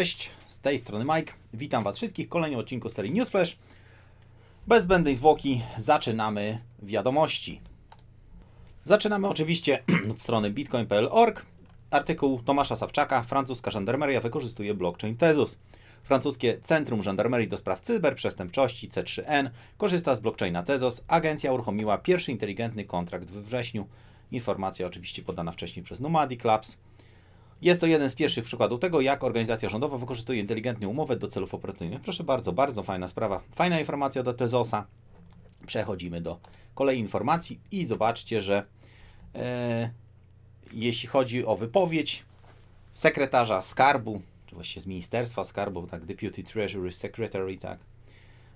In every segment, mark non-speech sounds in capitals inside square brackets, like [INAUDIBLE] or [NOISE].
Cześć, z tej strony Mike. Witam Was wszystkich w kolejnym odcinku serii Newsflash. Bez zbędnej zwłoki zaczynamy wiadomości. Zaczynamy oczywiście [CLEARS THROAT] od strony bitcoin.pl.org. Artykuł Tomasza Sawczaka, francuska żandarmeria wykorzystuje blockchain Tezus. Francuskie Centrum Żandarmerii do Spraw Cyberprzestępczości C3N korzysta z blockchaina Tezos. Agencja uruchomiła pierwszy inteligentny kontrakt we wrześniu. Informacja oczywiście podana wcześniej przez Nomadic Labs. Jest to jeden z pierwszych przykładów tego, jak organizacja rządowa wykorzystuje inteligentnie umowę do celów operacyjnych. Proszę bardzo, bardzo fajna sprawa. Fajna informacja do Tezosa. Przechodzimy do kolei informacji i zobaczcie, że e, jeśli chodzi o wypowiedź sekretarza skarbu, czy właściwie z Ministerstwa Skarbu, tak, Deputy Treasury Secretary, tak,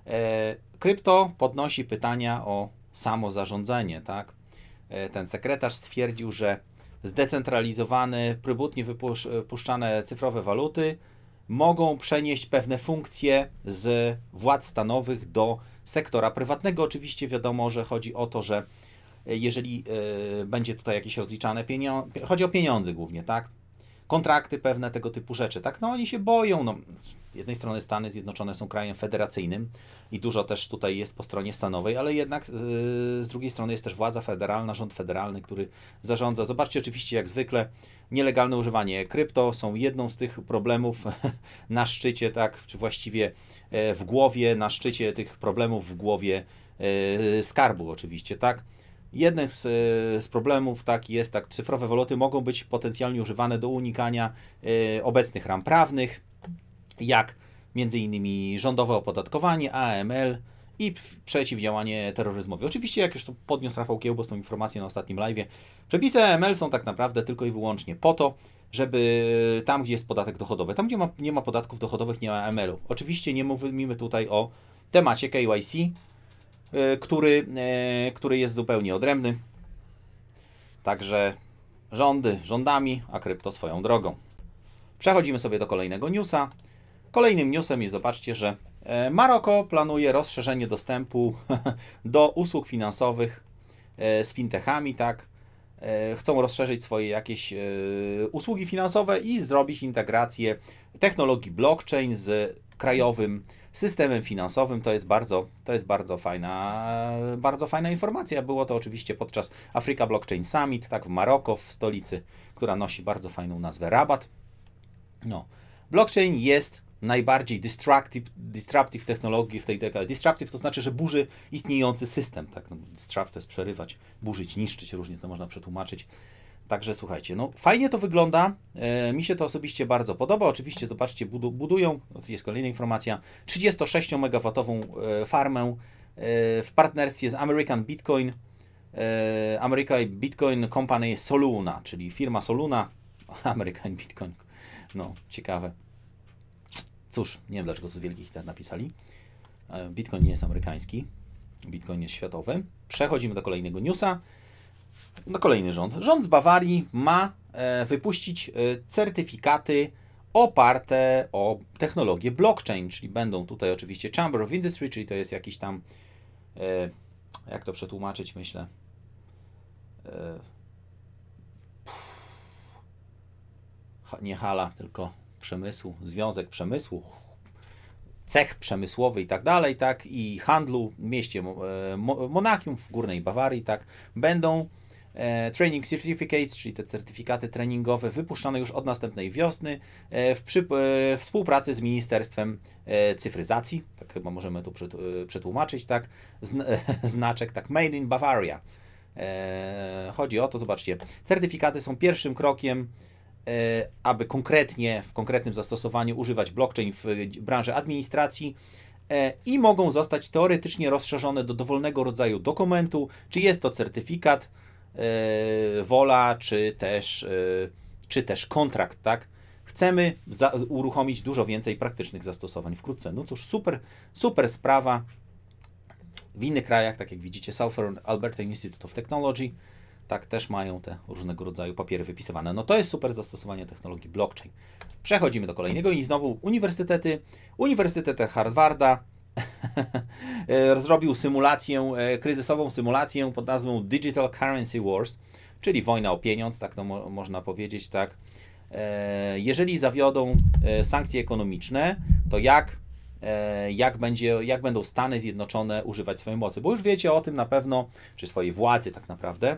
e, krypto podnosi pytania o samozarządzenie, tak. E, ten sekretarz stwierdził, że zdecentralizowany, prywatnie wypuszczane cyfrowe waluty mogą przenieść pewne funkcje z władz stanowych do sektora prywatnego. Oczywiście wiadomo, że chodzi o to, że e, jeżeli e, będzie tutaj jakieś rozliczane pieniądze, chodzi o pieniądze głównie, tak? kontrakty pewne, tego typu rzeczy, tak? No oni się boją, no z jednej strony Stany Zjednoczone są krajem federacyjnym i dużo też tutaj jest po stronie stanowej, ale jednak yy, z drugiej strony jest też władza federalna, rząd federalny, który zarządza. Zobaczcie oczywiście jak zwykle nielegalne używanie krypto są jedną z tych problemów [LAUGHS] na szczycie, tak, czy właściwie e, w głowie, na szczycie tych problemów w głowie yy, skarbu oczywiście, tak. Jednym z, e, z, problemów tak jest, tak, cyfrowe waluty mogą być potencjalnie używane do unikania y, obecnych ram prawnych, jak m.in. rządowe opodatkowanie, AML i przeciwdziałanie terroryzmowi. Oczywiście, jak już to podniósł Rafał Kiełbos tą informację na ostatnim live, przepisy AML są tak naprawdę tylko i wyłącznie po to, żeby tam, gdzie jest podatek dochodowy, tam, gdzie ma, nie ma podatków dochodowych, nie ma AML-u. Oczywiście nie mówimy tutaj o temacie KYC, E, który, e, który jest zupełnie odrębny. Także rządy rządami, a krypto swoją drogą. Przechodzimy sobie do kolejnego newsa. Kolejnym newsem jest, zobaczcie, że e, Maroko planuje rozszerzenie dostępu [LAUGHS] do usług finansowych z fintechami, tak? Chcą rozszerzyć swoje jakieś usługi finansowe i zrobić integrację technologii blockchain z krajowym systemem finansowym. To jest bardzo, to jest bardzo fajna, bardzo fajna informacja. Było to oczywiście podczas Afryka Blockchain Summit, tak w Maroko, w stolicy, która nosi bardzo fajną nazwę Rabat. No. Blockchain jest najbardziej disruptive, disruptive technologii w tej dekadzie. Disruptive to znaczy, że burzy istniejący system, tak? No, disrupt to jest przerywać, burzyć, niszczyć, różnie to można przetłumaczyć. Także słuchajcie, no fajnie to wygląda, e, mi się to osobiście bardzo podoba. Oczywiście zobaczcie, budu, budują, jest kolejna informacja, 36 MW e, farmę e, w partnerstwie z American Bitcoin, e, American Bitcoin Company Soluna, czyli firma Soluna, [LAUGHS] American Bitcoin, no ciekawe. Cóż, nie wiem dlaczego co wielkich tak napisali. E, Bitcoin nie jest amerykański, Bitcoin jest światowy. Przechodzimy do kolejnego newsa no kolejny rząd. Rząd z Bawarii ma e, wypuścić e, certyfikaty oparte o technologię blockchain, czyli będą tutaj oczywiście Chamber of Industry, czyli to jest jakiś tam, e, jak to przetłumaczyć, myślę, nie hala, tylko przemysłu, związek przemysłu, cech przemysłowy i tak dalej, tak, i handlu w mieście Monachium w Górnej Bawarii, tak, będą E, training Certificates, czyli te certyfikaty treningowe wypuszczane już od następnej wiosny e, w przy, e, współpracy z Ministerstwem Cyfryzacji, tak chyba możemy tu przetłumaczyć, tak, [LAUGHS] znaczek, tak, Made in Bavaria. Chodzi o to, zobaczcie, certyfikaty są pierwszym krokiem aby konkretnie, w konkretnym zastosowaniu używać blockchain w branży administracji i mogą zostać teoretycznie rozszerzone do dowolnego rodzaju dokumentu, czy jest to certyfikat, E, wola, czy też, e, czy też kontrakt, tak? Chcemy za, uruchomić dużo więcej praktycznych zastosowań wkrótce. No cóż, super, super sprawa. W innych krajach, tak jak widzicie, Southern Alberta Institute of Technology, tak też mają te różnego rodzaju papiery wypisywane. No to jest super zastosowanie technologii blockchain. Przechodzimy do kolejnego i znowu uniwersytety. Uniwersytet Harvarda [LAUGHS] zrobił symulację e, kryzysową, symulację pod nazwą Digital Currency Wars, czyli wojna o pieniądz, tak to mo można powiedzieć, tak. E, jeżeli zawiodą e, sankcje ekonomiczne, to jak, jak, będzie, jak będą Stany Zjednoczone używać swojej mocy? Bo już wiecie o tym na pewno, czy swojej władzy tak naprawdę,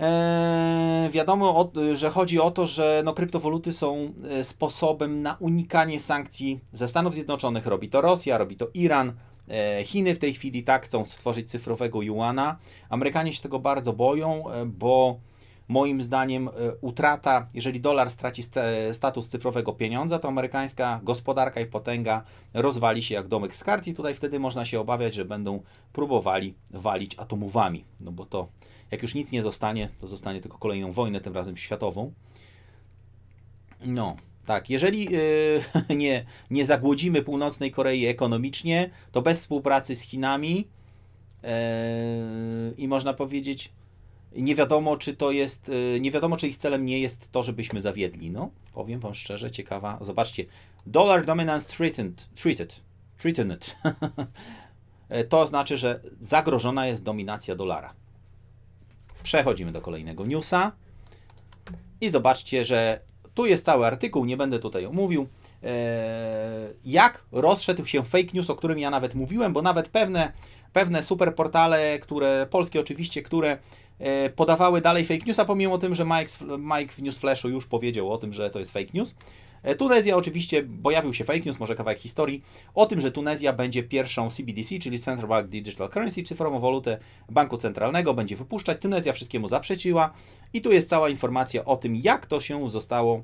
Eee, wiadomo, o, że chodzi o to, że no, kryptowoluty są e, sposobem na unikanie sankcji ze Stanów Zjednoczonych. Robi to Rosja, robi to Iran. E, Chiny w tej chwili tak chcą stworzyć cyfrowego juana. Amerykanie się tego bardzo boją, e, bo moim zdaniem utrata, jeżeli dolar straci status cyfrowego pieniądza, to amerykańska gospodarka i potęga rozwali się jak domek z kart i tutaj wtedy można się obawiać, że będą próbowali walić atomowami, no bo to jak już nic nie zostanie, to zostanie tylko kolejną wojnę, tym razem światową. No, tak, jeżeli yy, [LAUGHS] nie, nie zagłodzimy północnej Korei ekonomicznie, to bez współpracy z Chinami yy, i można powiedzieć, nie wiadomo, czy to jest, yy, nie wiadomo, czy ich celem nie jest to, żebyśmy zawiedli. No, powiem Wam szczerze, ciekawa. Zobaczcie, dollar dominance threatened, treated, treated. [LAUGHS] to znaczy, że zagrożona jest dominacja dolara. Przechodzimy do kolejnego newsa i zobaczcie, że tu jest cały artykuł, nie będę tutaj omówił, e, jak rozszedł się fake news, o którym ja nawet mówiłem, bo nawet pewne, pewne portale, które polskie oczywiście, które e, podawały dalej fake newsa, pomimo tym, że Mike, Mike w Newsflashu już powiedział o tym, że to jest fake news, E, Tunezja oczywiście, pojawił się fake news, może kawałek historii, o tym, że Tunezja będzie pierwszą CBDC, czyli Central Bank Digital Currency, cyfrową walutę banku centralnego, będzie wypuszczać. Tunezja wszystkiemu zaprzeczyła i tu jest cała informacja o tym, jak to się zostało,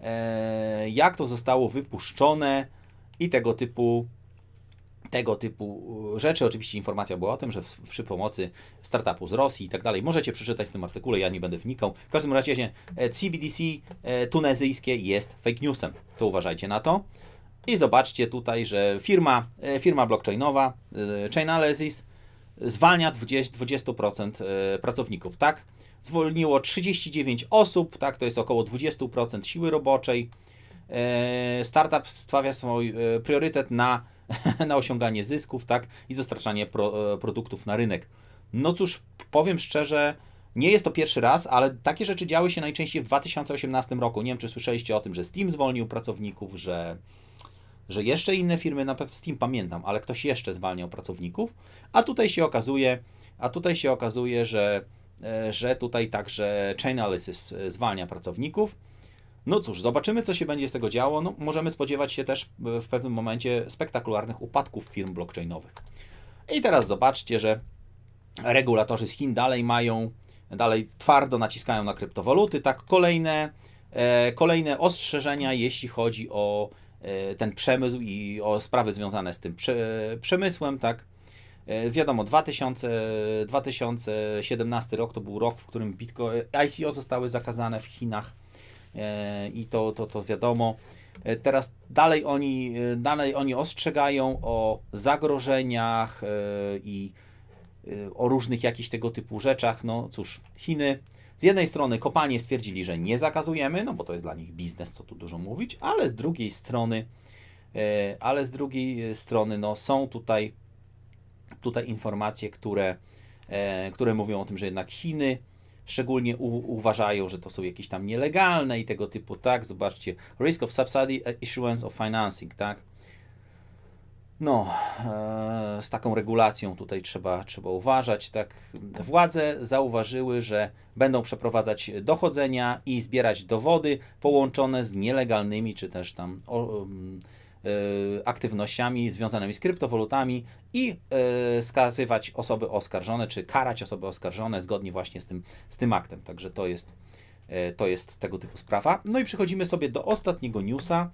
e, jak to zostało wypuszczone i tego typu tego typu e, rzeczy. Oczywiście informacja była o tym, że w, przy pomocy startupu z Rosji i tak dalej. Możecie przeczytać w tym artykule, ja nie będę wnikał. W każdym razie CBDC e, e, tunezyjskie jest fake newsem. To uważajcie na to. I zobaczcie tutaj, że firma, firma blockchainowa Chainalysis zwalnia 20, 20% pracowników, tak? Zwolniło 39 osób, tak? To jest około 20% siły roboczej. Startup stawia swój priorytet na [LAUGHS] na osiąganie zysków, tak, i dostarczanie pro, e, produktów na rynek. No cóż, powiem szczerze, nie jest to pierwszy raz, ale takie rzeczy działy się najczęściej w 2018 roku. Nie wiem, czy słyszeliście o tym, że Steam zwolnił pracowników, że, że jeszcze inne firmy, na pewno Steam pamiętam, ale ktoś jeszcze zwalniał pracowników, a tutaj się okazuje, a tutaj się okazuje, że, e, że tutaj także Chainalysis e, zwalnia pracowników. No cóż, zobaczymy, co się będzie z tego działo. No, możemy spodziewać się też e, w pewnym momencie spektakularnych upadków firm blockchainowych. I teraz zobaczcie, że regulatorzy z Chin dalej mają, dalej twardo naciskają na kryptowaluty. Tak, kolejne, e, kolejne ostrzeżenia, jeśli chodzi o e, ten przemysł i o sprawy związane z tym prze, e, przemysłem, tak. E, wiadomo, 2000, 2017 rok to był rok, w którym Bitcoin, ICO zostały zakazane w Chinach. E, i to, to, to wiadomo. E, teraz dalej oni, e, dalej oni ostrzegają o zagrożeniach i o różnych jakichś tego typu rzeczach. No cóż, Chiny z jednej strony kopalnie stwierdzili, że nie zakazujemy, no bo to jest dla nich biznes, co tu dużo mówić, ale z drugiej strony, ale z drugiej strony no, są tutaj, tutaj informacje, które, które mówią o tym, że jednak Chiny szczególnie u, uważają, że to są jakieś tam nielegalne i tego typu, tak, zobaczcie, risk of subsidy, e, issuance of financing, tak, no, e, z taką regulacją tutaj trzeba, trzeba uważać. Tak, władze zauważyły, że będą przeprowadzać dochodzenia i zbierać dowody połączone z nielegalnymi czy też tam o, E, aktywnościami związanymi z kryptowalutami i e, skazywać osoby oskarżone, czy karać osoby oskarżone zgodnie właśnie z tym, z tym aktem. Także to jest, e, to jest tego typu sprawa. No i przechodzimy sobie do ostatniego newsa.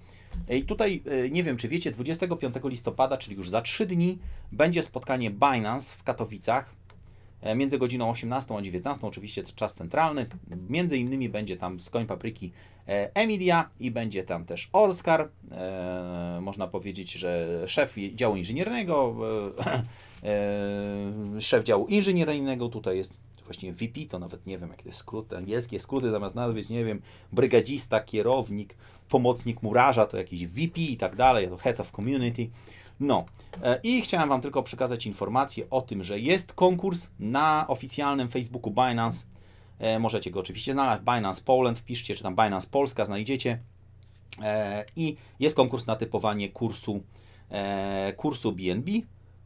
I tutaj nie wiem, czy wiecie, 25 listopada, czyli już za 3 dni, będzie spotkanie Binance w Katowicach. E, między godziną 18 a 19, oczywiście czas centralny. Między innymi będzie tam z papryki e, Emilia i będzie tam też Oscar. E, można powiedzieć, że szef działu inżyniernego, szef działu inżyniernego, tutaj jest właśnie VP, to nawet nie wiem, jakie to jest skróty, angielskie skróty zamiast nazwać, nie wiem, brygadzista, kierownik, pomocnik murarza, to jakiś VP i tak dalej, to Head of Community. No e, i chciałem Wam tylko przekazać informację o tym, że jest konkurs na oficjalnym Facebooku Binance. E, możecie go oczywiście znaleźć, Binance Poland, wpiszcie, czy tam Binance Polska, znajdziecie. E, I jest konkurs na typowanie kursu, kursu BNB.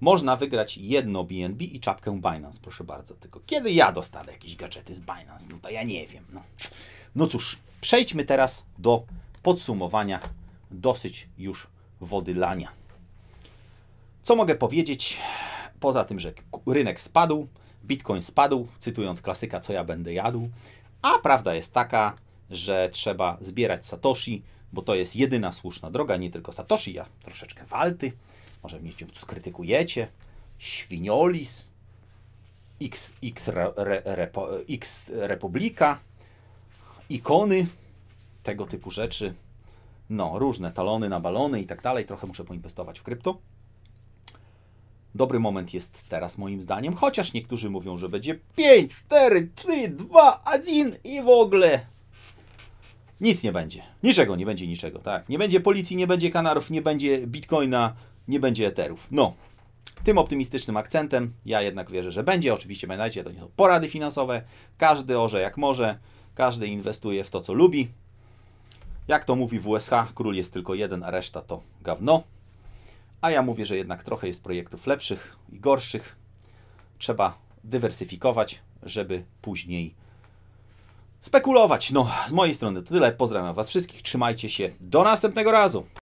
Można wygrać jedno BNB i czapkę Binance, proszę bardzo. Tylko kiedy ja dostanę jakieś gadżety z Binance, no to ja nie wiem. No, no cóż, przejdźmy teraz do podsumowania dosyć już wody lania. Co mogę powiedzieć? Poza tym, że rynek spadł, Bitcoin spadł, cytując klasyka, co ja będę jadł, a prawda jest taka, że trzeba zbierać Satoshi, bo to jest jedyna słuszna droga, nie tylko Satoshi, ja troszeczkę walty, może mnie tu skrytykujecie, Świniolis, X, X, re, re, repo, X Republika, ikony, tego typu rzeczy, no różne talony na balony i tak dalej, trochę muszę poinwestować w krypto. Dobry moment jest teraz moim zdaniem, chociaż niektórzy mówią, że będzie 5, 4, 3, 2, 1 i w ogóle nic nie będzie. Niczego, nie będzie niczego, tak. Nie będzie policji, nie będzie kanarów, nie będzie bitcoina, nie będzie eterów. No, tym optymistycznym akcentem ja jednak wierzę, że będzie. Oczywiście, pamiętajcie, to nie są porady finansowe. Każdy orze jak może, każdy inwestuje w to, co lubi. Jak to mówi WSH, król jest tylko jeden, a reszta to gawno. A ja mówię, że jednak trochę jest projektów lepszych i gorszych. Trzeba dywersyfikować, żeby później spekulować. No, z mojej strony to tyle. Pozdrawiam Was wszystkich. Trzymajcie się. Do następnego razu.